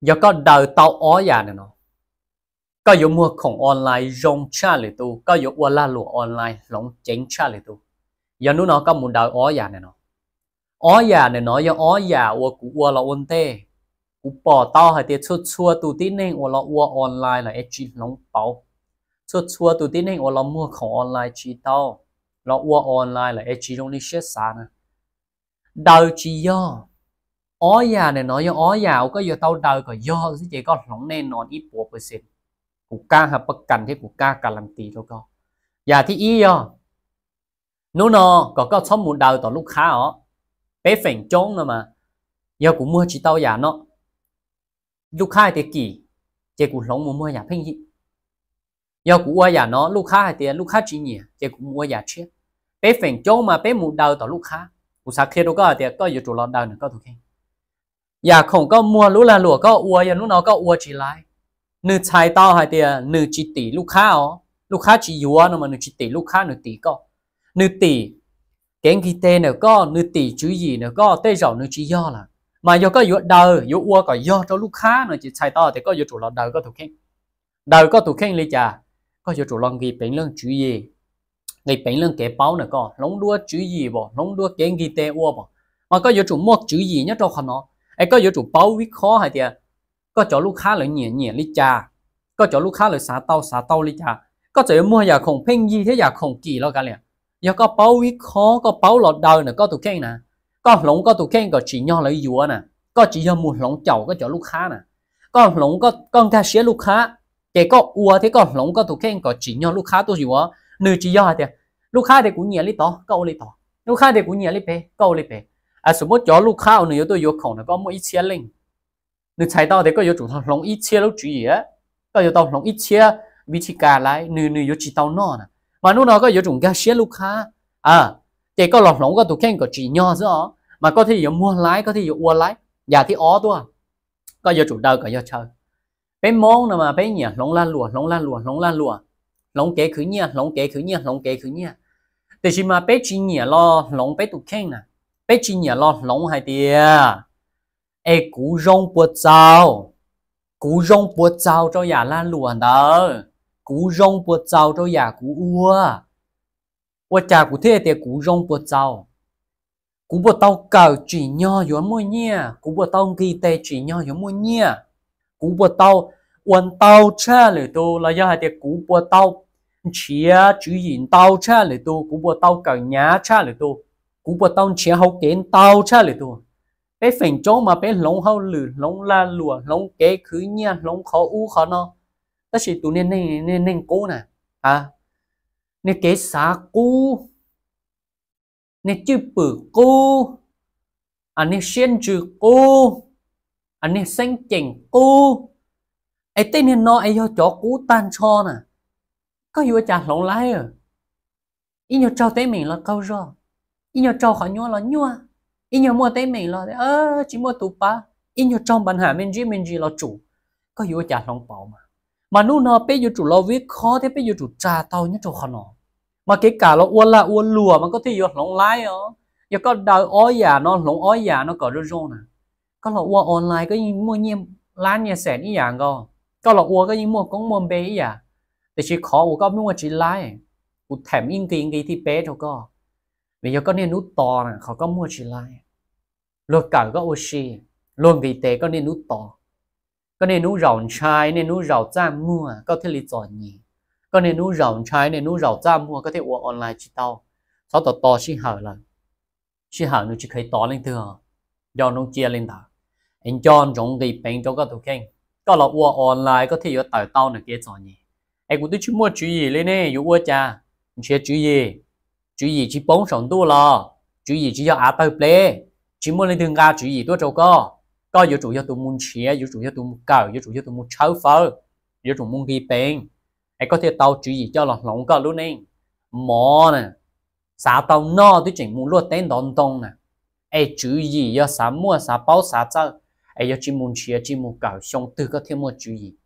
giờ có đầu tàu ó già này nó có dụng mua khổng online rong cha lì tu có dụng qua la lụa online lỏng chén cha lì tu giờ nó nó có muốn đầu ó già này nó ó già này nó giờ ó già qua cụ qua là ôn tê cụ bỏ tao hay tiệt chua chua tu tin nên qua là qua online là chỉ lỏng bảo chua chua tu tin nên qua là mua khổng online chỉ tao là qua online là chỉ lỏng đi xếp xa nè đầu chỉ do này giờ do, chỉ có 어야 네 너여 어야 오거 여 떠다 거 여서 제가 롱네 논이 부어 버신 국가 합박간 해 국가 갈람띠 저거 야 티이여 누너 거거 선물 다우 더 루카 어 베팽 쫑 mà giờ cũng mua chỉ tao giả dạ nó lúc khai thì kỳ chỉ cũng lóng mua mua giả dạ phanh gì giờ cũng mua giả nó lúc khai thì lúc khai chỉ nhỉ chỉ cũng mua giả chết bé phèn chỗ mà bé mù đầu tỏ lúc khá, cũng sao khi đâu có thì có giờ chủ lọt đầu nữa có thuộc không อย่าของก็มัวรู้ละหลัวก็อัวอย่านู้นเอาก็อัวจีไรนึกชายต่อหายเตียนึกจิตีลูกค้าอ๋อลูกค้าจียัวนั่นมันนึกจิตีลูกค้านึกตีก็นึกตีเก่งกีเตเนี่ยก็นึกตีจื้อยีเนี่ยก็เต้เจ้านึกจีย่อละมาโยก็ยดเดอร์ยอัวก็ย่อเจ้าลูกค้าเนี่ยจีชายต่อแต่ก็ยจุเราเดอร์ก็ถูกเข่งเดอร์ก็ถูกเข่งเลยจ้ะก็ยจุลองกีเป็นเรื่องจื้อยีในเป็นเรื่องเก๋เป้าเนี่ยก็ลงดัวจื้อยีบ่ลงดัวเก่งกีเตอัวบ่มันก็ยจุมวกจื้อยีเนี่ยเจ้าขนาดไอ้ก็อยู่จุดเป้าวิเคราะห์ให้เดียก็จะลูกค้าเลยเหนียเหนียลิจาก็จะลูกค้าเลยสาเต้าสาเต้าลิจาก็จะมัวอยากของเพ่งยี่ที่อยากของกี่แล้วกันเลยอยากก็เป้าวิเคราะห์ก็เป้าหลอดดาวเนี่ยก็ถูกแข่งนะก็หลงก็ถูกแข่งก็จีนย่อเลยยัวน่ะก็จีนย่อมุดหลงเจ้าก็จะลูกค้าน่ะก็หลงก็ก็แค่เสียลูกค้าแต่ก็อัวที่ก็หลงก็ถูกแข่งก็จีนย่อลูกค้าตัวอยู่วะหนึ่งจีนย่อเดียลูกค้าเด็กกูเหนียลิต่อก็เอาลิต่อลูกค้าเด็กกูเหนียลิเปก็เอาลิเป à số lúc khao nữa tôi vô khổng là có mỗi ít chia linh nữ chạy tao thì có vô chủ thằng lòng ít chia lúc chủ nghĩa có vô tao lòng ít chia vì chỉ cả lại nữ nữ vô chỉ tao nó nè mà nó nó có vô chúng ga chia lúc khá à chỉ có lòng lòng có tụ khen có chỉ nhỏ rõ mà có thể vô mua lái có thể vô ua lái giả thì ó tua có vô chủ đời có vô chơi bé mong nào mà bé nhỉ lòng lan lùa lòng lan lùa lòng lan lùa lòng kế khứ nhỉ lòng kế khứ nhỉ lòng kế khứ nhỉ thì chỉ mà bé chỉ nhỉ lo lòng bé tụ khen nè bé chỉ nhà lo lỏng hai tia e cú rong bùa trao cú rong bùa trao cho nhà lan luồn đó cú rong bùa trao cho nhà cú ua ua cha cú thế tia cú rong bùa trao cú bùa tao cào chỉ nho yếu mua nhia cú bùa tao ghi tê chỉ nho yếu mua nhia cú bùa tao uốn tao cha lời tu là do hai tia cú bùa tao chia chữ gì tao cha lời tu cú bùa tao cào nhá cha lời tu cú bộ tông chia hậu kiến tàu cha lệ tu bé phèn chỗ mà bé lông hậu lử lông la lùa lông kế khứ nha lông khó u khó nó ta chỉ tụ nên nên nên nên cố nè à nên kế xá cú nên chữ bự cú à nên xuyên chữ cú à nên xanh chỉnh cú ấy tên nên nó ấy do chó cú tan cho nè có hiểu chả lông lái à ý nhau trao tới mình là câu rồi in nhau trâu họ nhau là nhau in nhau mua tay mình là ơ chỉ mua tụ ba in nhau trong bản hạ mình gì mình gì là chủ có yêu trả lòng bảo mà mà nu nó bây giờ chủ lo viết khó thế bây giờ chủ trà tao nhất chỗ khó nó mà kể cả nó uôn là uôn lùa mà có thể yêu lòng lái ó giờ có đào ói già nó lòng ói già nó có rô rô nè có là uôn online có những mua nhiêm lá nhà sẻ như vậy go có là uôn có những mua công mua bé như vậy, để chỉ khó của có mua chỉ lái của thèm in kỳ in thì bé thôi co vì giờ có nên nút to nè họ có mua chỉ lại luật cả có oxy luôn vì thế có nên nút to có nên nút rộng trái nên nút rộng ra mua có thể lý do nhỉ có nên nút rộng trái nên nút rộng ra mua có thể uống online chỉ tao sau đó to xin hở là xin hở nó chỉ thấy to lên thừa do nó chia lên đó anh chọn rộng thì bên cho cái tụ khen có là uống online có thể có tải tao này kia rồi nhỉ em cũng tôi chỉ mua chữ gì lên nè dù uống cha chia chữ gì chú ý chỉ bốn sống tu lo chú ý chỉ cho á tơ ple chỉ muốn lên đường ga chú ý tôi trâu co có yếu chủ yếu tôi muốn chia yếu chủ yếu tôi muốn cầu yếu chủ yếu tôi muốn chấu phở yếu chủ muốn ghi bên ai có thể tao chú ý cho lòng lòng co luôn nè mò nè xã tao no tôi chỉ muốn luôn tên đòn tông nè ai chú ý yếu xã mua xã bao xã chơi ai yếu chỉ muốn chia chỉ muốn cầu xong từ có thể mua chú ý